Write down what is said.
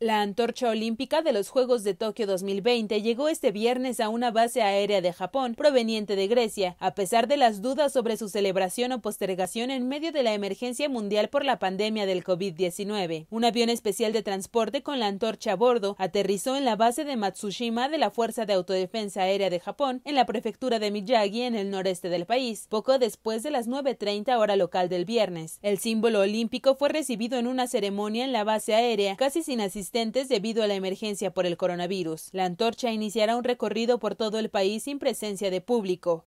La antorcha olímpica de los Juegos de Tokio 2020 llegó este viernes a una base aérea de Japón proveniente de Grecia, a pesar de las dudas sobre su celebración o postergación en medio de la emergencia mundial por la pandemia del COVID-19. Un avión especial de transporte con la antorcha a bordo aterrizó en la base de Matsushima de la Fuerza de Autodefensa Aérea de Japón, en la prefectura de Miyagi, en el noreste del país, poco después de las 9.30 hora local del viernes. El símbolo olímpico fue recibido en una ceremonia en la base aérea, casi sin asistencia debido a la emergencia por el coronavirus. La antorcha iniciará un recorrido por todo el país sin presencia de público.